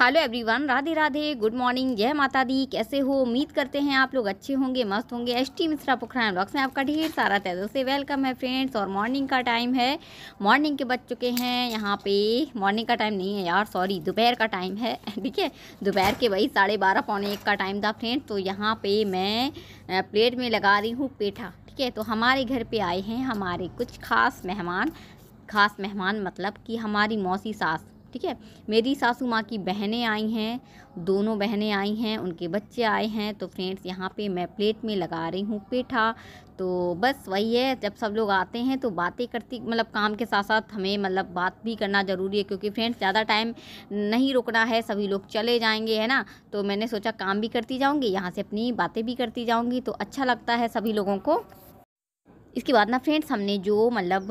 hello everyone Radhe Radhe good morning जय माता दी कैसे हो उम्मीद करते हैं आप लोग अच्छे होंगे मस्त होंगे S T Mishra Pokhra blocks में आपका ढेर सारा तैजों से वेलकम है फ्रेंड्स और मॉर्निंग का टाइम है मॉर्निंग के बज चुके हैं यहाँ पे मॉर्निंग का टाइम नहीं है यार सॉरी दोपहर का टाइम है ठीक है दोपहर के वही साढ़े बारह पौने एक का टाइम था फ्रेंड्स तो यहाँ पर मैं प्लेट में लगा रही हूँ पेठा ठीक है तो हमारे घर पर आए हैं हमारे कुछ खास मेहमान खास मेहमान मतलब कि हमारी मौसी सास ठीक है मेरी सासू माँ की बहनें आई हैं दोनों बहनें आई हैं उनके बच्चे आए हैं तो फ्रेंड्स यहाँ पे मैं प्लेट में लगा रही हूँ पेठा तो बस वही है जब सब लोग आते हैं तो बातें करती मतलब काम के साथ साथ हमें मतलब बात भी करना ज़रूरी है क्योंकि फ्रेंड्स ज़्यादा टाइम नहीं रुकना है सभी लोग चले जाएंगे है ना तो मैंने सोचा काम भी करती जाऊँगी यहाँ से अपनी बातें भी करती जाऊँगी तो अच्छा लगता है सभी लोगों को इसके बाद ना फ्रेंड्स हमने जो मतलब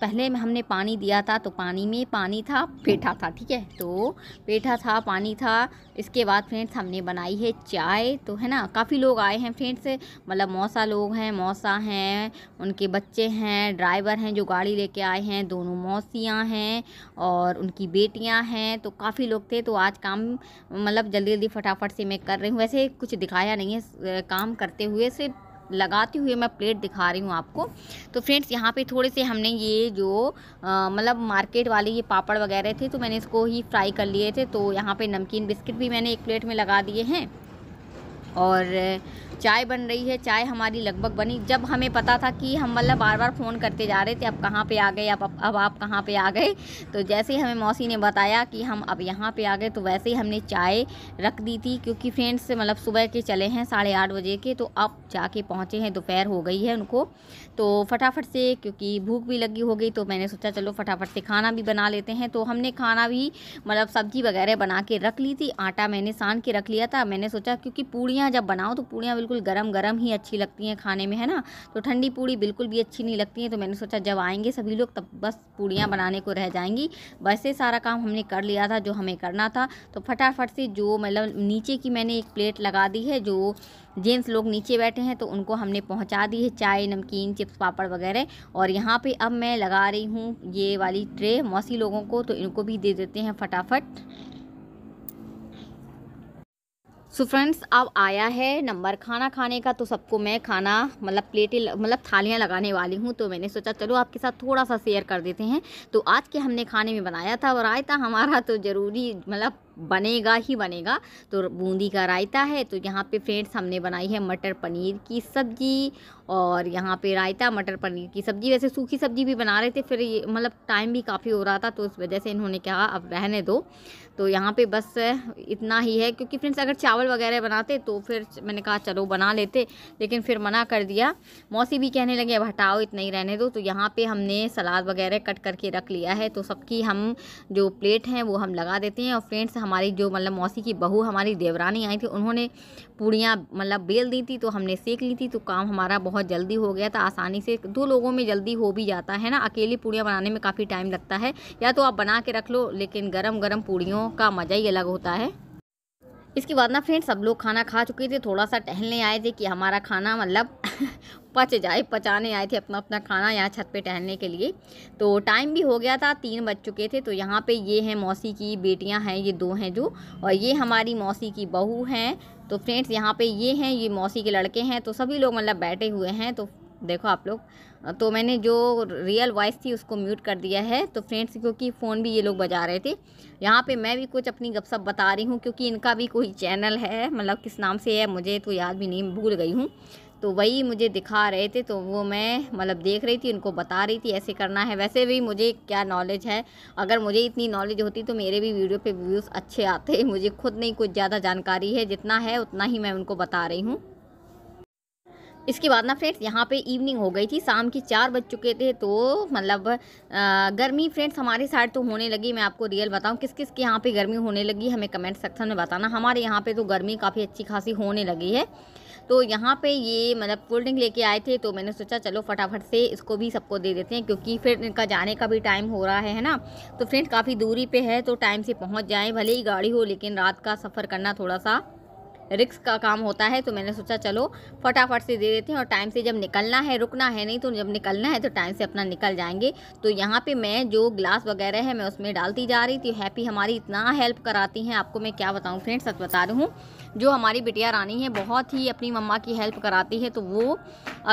पहले हमने पानी दिया था तो पानी में पानी था पेठा था ठीक है तो पेठा था पानी था इसके बाद फ्रेंड्स हमने बनाई है चाय तो है ना काफ़ी लोग आए हैं फ्रेंड्स मतलब मौसा लोग हैं मौसा हैं उनके बच्चे हैं ड्राइवर हैं जो गाड़ी लेके आए हैं दोनों मौसियाँ हैं और उनकी बेटियाँ हैं तो काफ़ी लोग थे तो आज काम मतलब जल्दी जल्दी फटाफट से मैं कर रही हूँ वैसे कुछ दिखाया नहीं है काम करते हुए सिर्फ लगाते हुए मैं प्लेट दिखा रही हूँ आपको तो फ्रेंड्स यहाँ पे थोड़े से हमने ये जो मतलब मार्केट वाले ये पापड़ वगैरह थे तो मैंने इसको ही फ्राई कर लिए थे तो यहाँ पे नमकीन बिस्किट भी मैंने एक प्लेट में लगा दिए हैं और चाय बन रही है चाय हमारी लगभग बनी जब हमें पता था कि हम मतलब बार बार फ़ोन करते जा रहे थे अब कहाँ पे आ गए अब अब आप कहाँ पे आ गए तो जैसे ही हमें मौसी ने बताया कि हम अब यहाँ पे आ गए तो वैसे ही हमने चाय रख दी थी क्योंकि फ्रेंड्स मतलब सुबह के चले हैं साढ़े आठ बजे के तो अब जाके पहुँचे हैं दोपहर हो गई है उनको तो फटाफट से क्योंकि भूख भी लगी हो गई तो मैंने सोचा चलो फटाफट से खाना भी बना लेते हैं तो हमने खाना भी मतलब सब्जी वगैरह बना के रख ली थी आटा मैंने सान के रख लिया था मैंने सोचा क्योंकि पूड़ियाँ जब बनाओ तो पूड़ियाँ बिल्कुल गर्म गर्म ही अच्छी लगती हैं खाने में है ना तो ठंडी पूड़ी बिल्कुल भी अच्छी नहीं लगती है तो मैंने सोचा जब आएंगे सभी लोग तब बस पूड़ियाँ बनाने को रह जाएंगी वैसे सारा काम हमने कर लिया था जो हमें करना था तो फटाफट से जो मतलब नीचे की मैंने एक प्लेट लगा दी है जो जेंट्स लोग नीचे बैठे हैं तो उनको हमने पहुंचा दी है चाय नमकीन चिप्स पापड़ वगैरह और यहाँ पे अब मैं लगा रही हूँ ये वाली ट्रे मौसी लोगों को तो इनको भी दे देते हैं फटाफट सो so फ्रेंड्स अब आया है नंबर खाना खाने का तो सबको मैं खाना मतलब प्लेटें मतलब थालियाँ लगाने वाली हूँ तो मैंने सोचा चलो आपके साथ थोड़ा सा शेयर कर देते हैं तो आज के हमने खाने में बनाया था और रायता हमारा तो ज़रूरी मतलब बनेगा ही बनेगा तो बूंदी का रायता है तो यहाँ पे फ्रेंड्स हमने बनाई है मटर पनीर की सब्ज़ी और यहाँ पे रायता मटर पनीर की सब्ज़ी वैसे सूखी सब्ज़ी भी बना रहे थे फिर ये मतलब टाइम भी काफ़ी हो रहा था तो उस वजह से इन्होंने कहा अब रहने दो तो यहाँ पे बस इतना ही है क्योंकि फ्रेंड्स अगर चावल वगैरह बनाते तो फिर मैंने कहा चलो बना लेते लेकिन फिर मना कर दिया मौसी भी कहने लगे अब हटाओ इतना ही रहने दो तो यहाँ पर हमने सलाद वगैरह कट करके रख लिया है तो सबकी हम जो प्लेट हैं वो हम लगा देते हैं और फ्रेंड्स हमारी जो मतलब मौसी की बहू हमारी देवरानी आई थी उन्होंने पूड़ियाँ मतलब बेल दी थी तो हमने सेक ली थी तो काम हमारा बहुत जल्दी हो गया था आसानी से दो लोगों में जल्दी हो भी जाता है ना अकेली पूड़ियाँ बनाने में काफ़ी टाइम लगता है या तो आप बना के रख लो लेकिन गर्म गर्म पूड़ियों का मज़ा ही अलग होता है इसके बाद ना फ्रेंड सब लोग खाना खा चुके थे थोड़ा सा टहलने आए थे कि हमारा खाना मतलब पच जाए पचाने आए थे अपना अपना खाना यहाँ छत पे टहलने के लिए तो टाइम भी हो गया था तीन बज चुके थे तो यहाँ पे ये हैं मौसी की बेटियाँ हैं ये दो हैं जो और ये हमारी मौसी की बहू हैं तो फ्रेंड्स यहाँ पे ये हैं ये मौसी के लड़के हैं तो सभी लोग मतलब बैठे हुए हैं तो देखो आप लोग तो मैंने जो रियल वॉइस थी उसको म्यूट कर दिया है तो फ्रेंड्स क्योंकि फ़ोन भी ये लोग बजा रहे थे यहाँ पे मैं भी कुछ अपनी गपसप बता रही हूँ क्योंकि इनका भी कोई चैनल है मतलब किस नाम से है मुझे तो याद भी नहीं भूल गई हूँ तो वही मुझे दिखा रहे थे तो वो मैं मतलब देख रही थी उनको बता रही थी ऐसे करना है वैसे भी मुझे क्या नॉलेज है अगर मुझे इतनी नॉलेज होती तो मेरे भी वीडियो पे व्यूज़ अच्छे आते मुझे खुद नहीं कुछ ज़्यादा जानकारी है जितना है उतना ही मैं उनको बता रही हूँ इसके बाद ना फ्रेंड्स यहाँ पे इवनिंग हो गई थी शाम के चार बज चुके थे तो मतलब गर्मी फ्रेंड्स हमारे साइड तो होने लगी मैं आपको रियल बताऊँ किस किस के यहाँ पे गर्मी होने लगी हमें कमेंट सेक्शन में बताना हमारे यहाँ पे तो गर्मी काफ़ी अच्छी खासी होने लगी है तो यहाँ पे ये मतलब कोल्ड ड्रिंक लेके आए थे तो मैंने सोचा चलो फटाफट से इसको भी सबको दे देते हैं क्योंकि फिर इनका जाने का भी टाइम हो रहा है है ना तो फ्रेंड काफ़ी दूरी पे है तो टाइम से पहुँच जाएँ भले ही गाड़ी हो लेकिन रात का सफ़र करना थोड़ा सा रिक्स का काम होता है तो मैंने सोचा चलो फटाफट से दे देते हैं और टाइम से जब निकलना है रुकना है नहीं तो जब निकलना है तो टाइम से अपना निकल जाएंगे तो यहाँ पे मैं जो ग्लास वगैरह है मैं उसमें डालती जा रही थी हैप्पी हमारी इतना हेल्प कराती हैं आपको मैं क्या बताऊँ फ्रेंड सच बता रही हूँ जो हमारी बिटिया रानी है बहुत ही अपनी मम्मा की हेल्प कराती है तो वो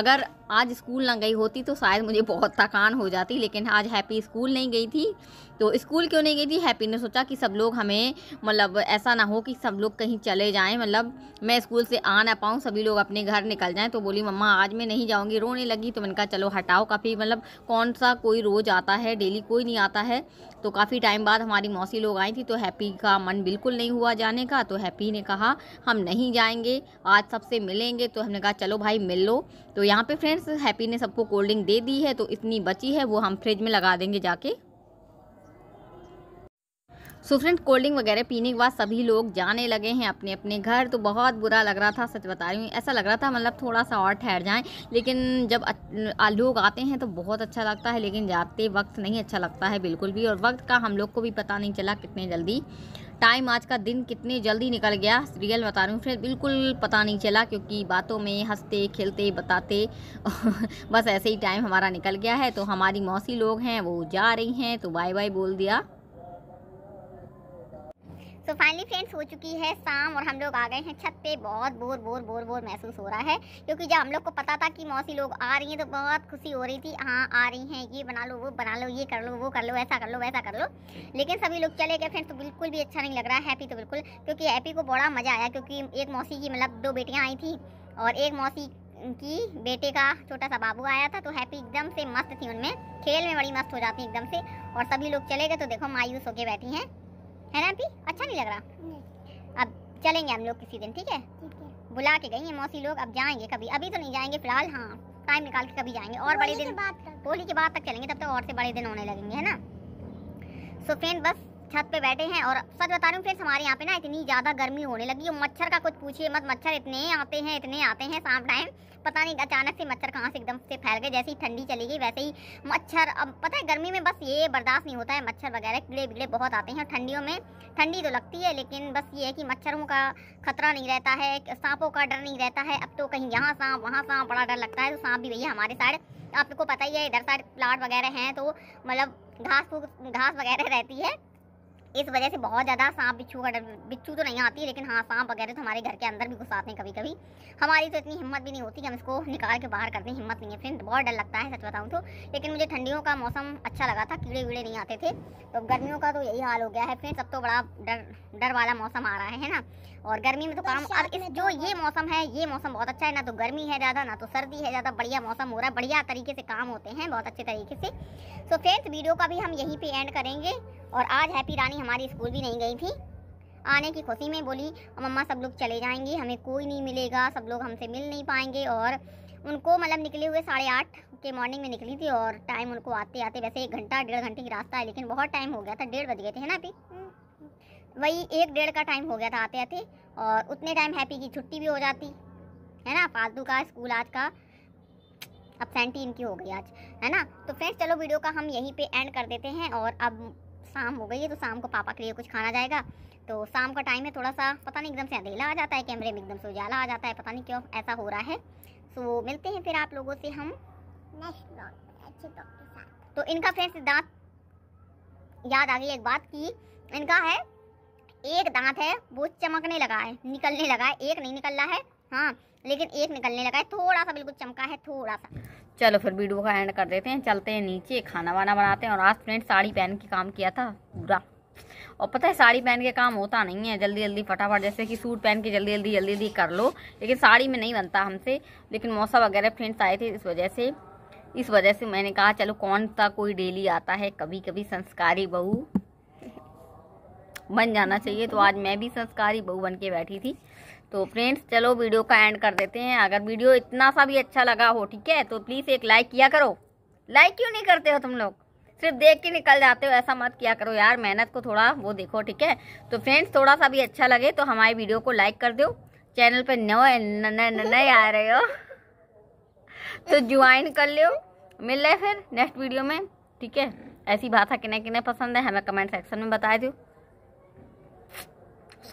अगर आज स्कूल ना गई होती तो शायद मुझे बहुत थकान हो जाती लेकिन आज हैप्पी स्कूल नहीं गई थी तो स्कूल क्यों नहीं गई थी हैप्पी ने सोचा कि सब लोग हमें मतलब ऐसा ना हो कि सब लोग कहीं चले जाएं मतलब मैं स्कूल से आ ना पाऊँ सभी लोग अपने घर निकल जाएँ तो बोली मम्मा आज मैं नहीं जाऊँगी रोने लगी तो मैंने कहा चलो हटाओ काफ़ी मतलब कौन सा कोई रोज़ आता है डेली कोई नहीं आता है तो काफ़ी टाइम बाद हमारी मौसी लोग आई थी तो हैप्पी का मन बिल्कुल नहीं हुआ जाने का तो हैप्पी ने कहा हम नहीं जाएंगे आज सबसे मिलेंगे तो हमने कहा चलो भाई मिल लो तो यहाँ पे फ्रेंड्स हैप्पी ने सबको कोल्ड ड्रिंक दे दी है तो इतनी बची है वो हम फ्रिज में लगा देंगे जाके सो फ्रेंड कोल्ड ड्रिंक वगैरह पीने के बाद सभी लोग जाने लगे हैं अपने अपने घर तो बहुत बुरा लग रहा था सच बता रही हूँ ऐसा लग रहा था मतलब थोड़ा सा और ठहर जाएं लेकिन जब लोग आते हैं तो बहुत अच्छा लगता है लेकिन जाते वक्त नहीं अच्छा लगता है बिल्कुल भी और वक्त का हम लोग को भी पता नहीं चला कितने जल्दी टाइम आज का दिन कितने जल्दी निकल गया रियल बता रही हूँ फ्रेंड बिल्कुल पता नहीं चला क्योंकि बातों में हंसते खेलते बताते बस ऐसे ही टाइम हमारा निकल गया है तो हमारी मौसी लोग हैं वो जा रही हैं तो बाय बाय बोल दिया सो फाइनली फ्रेंड्स हो चुकी है शाम और हम लोग आ गए हैं छत पे बहुत बोर बोर बोर बोर महसूस हो रहा है क्योंकि जब हम लोग को पता था कि मौसी लोग आ रही हैं तो बहुत खुशी हो रही थी हाँ आ रही हैं ये बना लो वो बना लो ये कर लो वो कर लो ऐसा कर लो वैसा कर लो लेकिन सभी लोग चले गए फ्रेंड्स तो बिल्कुल भी अच्छा नहीं लग रहा हैप्पी तो बिल्कुल क्योंकि हैप्पी को बड़ा मज़ा आया क्योंकि एक मौसी की मतलब दो बेटियाँ आई थी और एक मौसी की बेटे का छोटा सा बाबू आया था तो हैप्पी एकदम से मस्त थी उनमें खेल में बड़ी मस्त हो जाती एकदम से और सभी लोग चले गए तो देखो मायूस होके बैठी हैं है ना अभी अच्छा नहीं लग रहा अब चलेंगे हम लोग किसी दिन ठीक है बुला के गई हैं मौसी लोग अब जाएंगे कभी अभी तो नहीं जाएंगे फिलहाल हाँ टाइम निकाल के कभी जाएंगे और बड़े दिन होली के बाद तक चलेंगे तब तक तो और से बड़े दिन होने लगेंगे है ना सो फ्रेंड बस छत पे बैठे हैं और सच बता रही हूँ फ्रेंड्स हमारे यहाँ पे ना इतनी ज़्यादा गर्मी होने लगी है मच्छर का कुछ पूछिए मत मच्छर इतने आते हैं इतने आते हैं शाम टाइम पता नहीं अचानक से मच्छर कहाँ से एकदम से फैल गए जैसे ही ठंडी चली गई वैसे ही मच्छर अब पता है गर्मी में बस ये बर्दाश्त नहीं होता है मच्छर वगैरह गिले बिगड़े बहुत आते हैं ठंडियों में ठंडी तो लगती है लेकिन बस ये है कि मच्छरों का खतरा नहीं रहता है सांपों का डर नहीं रहता है अब तो कहीं यहाँ सांप वहाँ सांप बड़ा डर लगता है तो सांप भी भैया हमारे साइड आपको पता ही है इधर साइड प्लाट वगैरह हैं तो मतलब घास घास वगैरह रहती है इस वजह से बहुत ज़्यादा सांप बिच्छू का बिच्छू तो नहीं आती लेकिन हाँ सांप वगैरह तो हमारे घर के अंदर भी घुस आते हैं कभी कभी हमारी तो इतनी हिम्मत भी नहीं होती कि हम इसको निकाल के बाहर करते हैं हिम्मत नहीं है फ्रेंड बहुत डर लगता है सच बताऊँ तो लेकिन मुझे ठंडियों का मौसम अच्छा लगा था कीड़े वीड़े नहीं आते थे तो गर्मियों का तो यही हाल हो गया है फ्रेंड सब तो बड़ा डर डर वाला मौसम आ रहा है ना और गर्मी में तो काम अब इस जो तो ये मौसम है ये मौसम बहुत अच्छा है ना तो गर्मी है ज़्यादा ना तो सर्दी है ज़्यादा बढ़िया मौसम हो रहा है बढ़िया तरीके से काम होते हैं बहुत अच्छे तरीके से सो फ्रेंड्स वीडियो का भी हम यहीं पे एंड करेंगे और आज हैप्पी रानी हमारी स्कूल भी नहीं गई थी आने की खुशी में बोली मम्मा सब लोग चले जाएंगे हमें कोई नहीं मिलेगा सब लोग हमसे मिल नहीं पाएंगे और उनको मतलब निकले हुए साढ़े आठ के मॉर्निंग में निकली थी और टाइम उनको आते आते वैसे एक घंटा डेढ़ घंटे की रास्ता है लेकिन बहुत टाइम हो गया था डेढ़ बज गए थे है ना अभी वही एक डेढ़ का टाइम हो गया था आते आते और उतने टाइम हैप्पी की छुट्टी भी हो जाती है ना फालतू का स्कूल आज का अब सेंटी इनकी हो गई आज है ना तो फ्रेंड्स चलो वीडियो का हम यहीं पे एंड कर देते हैं और अब शाम हो गई है तो शाम को पापा के लिए कुछ खाना जाएगा तो शाम का टाइम है थोड़ा सा पता नहीं एकदम से अंधेला आ जाता है कैमरे में एकदम से उजाला आ जाता है पता नहीं क्यों ऐसा हो रहा है सो तो मिलते हैं फिर आप लोगों से हम नेक्स्ट तो इनका फ्रेंड सिद्धांत याद आ गई एक बात की इनका है एक दांत है वो चमकने लगा है निकलने लगा है एक नहीं निकल रहा है हाँ लेकिन एक निकलने लगा है थोड़ा सा बिल्कुल चमका है थोड़ा सा चलो फिर वीडियो का एंड कर देते हैं चलते हैं नीचे खाना वाना बनाते हैं और आज फ्रेंड साड़ी पहन के काम किया था पूरा और पता है साड़ी पहन के काम होता नहीं है जल्दी जल्दी फटाफट जैसे कि सूट पहन के जल्दी जल्दी जल्दी जल्दी कर लो लेकिन साड़ी में नहीं बनता हमसे लेकिन मौसा वगैरह फ्रेंड्स आए थे इस वजह से इस वजह से मैंने कहा चलो कौन सा कोई डेली आता है कभी कभी संस्कारी बहू बन जाना चाहिए तो आज मैं भी संस्कारी बहू बन के बैठी थी तो फ्रेंड्स चलो वीडियो का एंड कर देते हैं अगर वीडियो इतना सा भी अच्छा लगा हो ठीक है तो प्लीज़ एक लाइक किया करो लाइक क्यों नहीं करते हो तुम लोग सिर्फ देख के निकल जाते हो ऐसा मत किया करो यार मेहनत को थोड़ा वो देखो ठीक है तो फ्रेंड्स थोड़ा सा भी अच्छा लगे तो हमारी वीडियो को लाइक कर दो चैनल पर नए आ रहे हो तो ज्वाइन कर लो मिल रहे फिर नेक्स्ट वीडियो में ठीक है ऐसी भाषा किन्हें किन्हें पसंद है हमें कमेंट सेक्शन में बता दो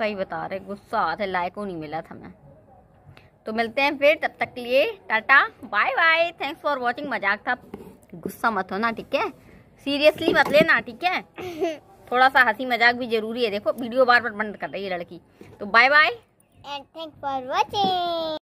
गुस्सा ही बता रहे गुस्सा आ रहा है नहीं मिला था मैं तो मिलते हैं फिर तब तक लिए tata bye bye thanks for watching मजाक था गुस्सा मत हो ना ठीक है सीरियसली मत लेना ठीक है थोड़ा सा हंसी मजाक भी जरूरी है देखो वीडियो बार बार बंद कर रही है लड़की तो bye bye and thanks for watching